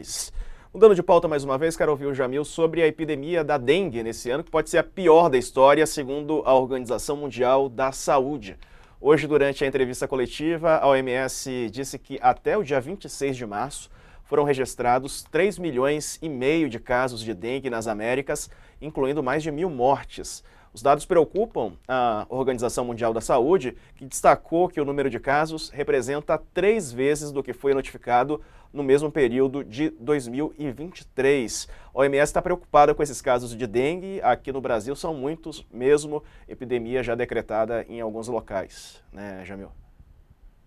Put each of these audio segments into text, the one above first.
detalhes. Mudando de pauta mais uma vez, quero ouvir o Jamil sobre a epidemia da dengue nesse ano, que pode ser a pior da história, segundo a Organização Mundial da Saúde. Hoje, durante a entrevista coletiva, a OMS disse que até o dia 26 de março, foram registrados 3 milhões e meio de casos de dengue nas Américas, incluindo mais de mil mortes. Os dados preocupam a Organização Mundial da Saúde, que destacou que o número de casos representa três vezes do que foi notificado no mesmo período de 2023. A OMS está preocupada com esses casos de dengue. Aqui no Brasil são muitos mesmo, epidemia já decretada em alguns locais, né, Jamil?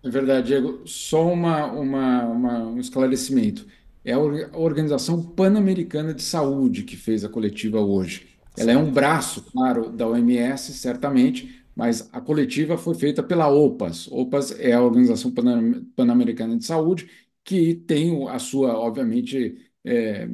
É verdade, Diego. Só uma, uma, uma, um esclarecimento. É a Organização Pan-Americana de Saúde que fez a coletiva hoje. Ela é um braço, claro, da OMS, certamente, mas a coletiva foi feita pela OPAS. OPAS é a Organização Pan-Americana de Saúde, que tem a sua, obviamente, é,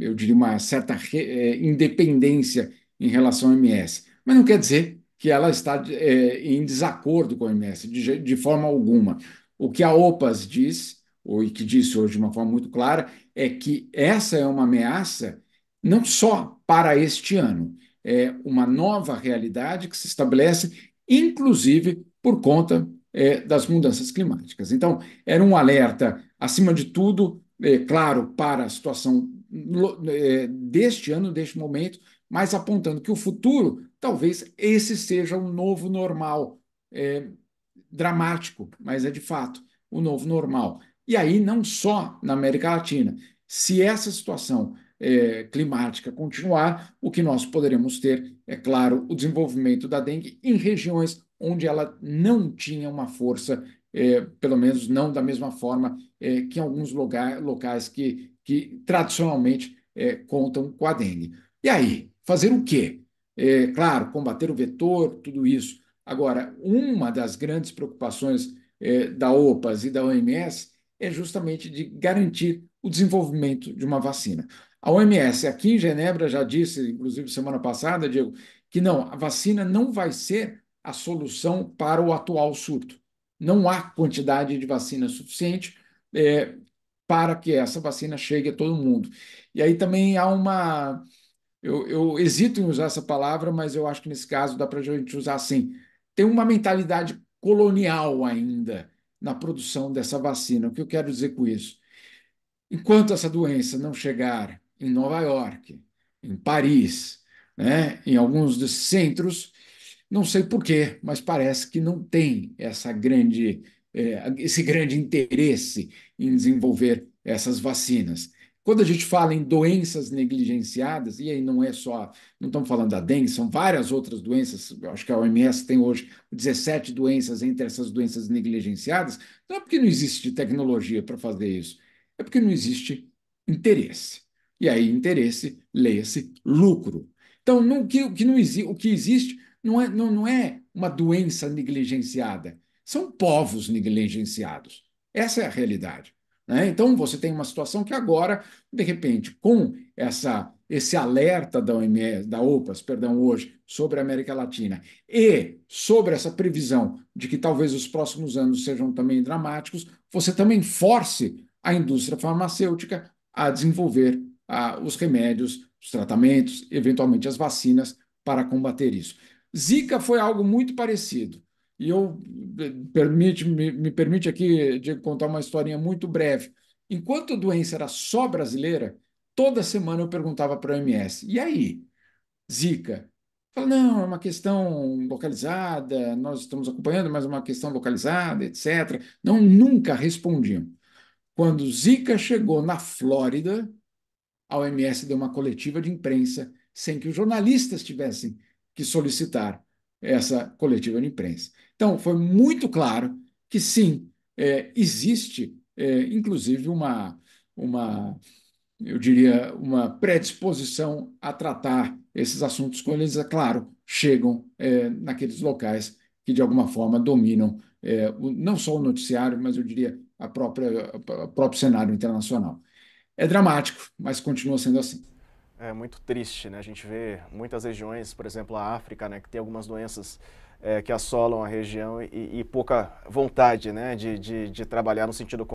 eu diria, uma certa re, é, independência em relação à OMS. Mas não quer dizer que ela está é, em desacordo com a OMS, de, de forma alguma. O que a OPAS diz, ou que disse hoje de uma forma muito clara, é que essa é uma ameaça não só para este ano, é uma nova realidade que se estabelece, inclusive por conta é, das mudanças climáticas. Então, era um alerta, acima de tudo, é, claro, para a situação é, deste ano, deste momento, mas apontando que o futuro, talvez esse seja um novo normal é, dramático, mas é de fato o novo normal. E aí, não só na América Latina. Se essa situação é, climática continuar, o que nós poderemos ter, é claro, o desenvolvimento da dengue em regiões onde ela não tinha uma força, é, pelo menos não da mesma forma é, que em alguns lugar, locais que que tradicionalmente é, contam com a dengue. E aí, fazer o quê? É, claro, combater o vetor, tudo isso. Agora, uma das grandes preocupações é, da OPAS e da OMS é justamente de garantir o desenvolvimento de uma vacina. A OMS, aqui em Genebra, já disse, inclusive semana passada, Diego, que não, a vacina não vai ser a solução para o atual surto. Não há quantidade de vacina suficiente é, para que essa vacina chegue a todo mundo. E aí também há uma. Eu, eu hesito em usar essa palavra, mas eu acho que nesse caso dá para a gente usar assim. Tem uma mentalidade colonial ainda na produção dessa vacina. O que eu quero dizer com isso? Enquanto essa doença não chegar em Nova York, em Paris, né, em alguns desses centros, não sei porquê, mas parece que não tem essa grande é, esse grande interesse em desenvolver essas vacinas. Quando a gente fala em doenças negligenciadas, e aí não é só, não estamos falando da dengue, são várias outras doenças, acho que a OMS tem hoje 17 doenças entre essas doenças negligenciadas, não é porque não existe tecnologia para fazer isso, é porque não existe interesse. E aí, interesse, leia-se lucro. Então, não, que, que não, o que existe não é, não, não é uma doença negligenciada, são povos negligenciados. Essa é a realidade. Né? Então, você tem uma situação que agora, de repente, com essa, esse alerta da, OMS, da OPAS perdão, hoje sobre a América Latina e sobre essa previsão de que talvez os próximos anos sejam também dramáticos, você também force a indústria farmacêutica a desenvolver a, os remédios, os tratamentos, eventualmente as vacinas para combater isso. Zika foi algo muito parecido. E eu eh, permite, me, me permite aqui de contar uma historinha muito breve. Enquanto a doença era só brasileira, toda semana eu perguntava para o MS: e aí, Zika? Fala, não, é uma questão localizada, nós estamos acompanhando, mas é uma questão localizada, etc. Não, nunca respondiam. Quando Zika chegou na Flórida, a OMS deu uma coletiva de imprensa sem que os jornalistas tivessem que solicitar essa coletiva de imprensa. Então, foi muito claro que sim, é, existe, é, inclusive, uma, uma, eu diria, uma predisposição a tratar esses assuntos quando eles, é claro, chegam é, naqueles locais que, de alguma forma, dominam é, o, não só o noticiário, mas eu diria a própria, o próprio cenário internacional. É dramático, mas continua sendo assim é muito triste, né? A gente vê muitas regiões, por exemplo, a África, né, que tem algumas doenças é, que assolam a região e, e pouca vontade, né, de, de, de trabalhar no sentido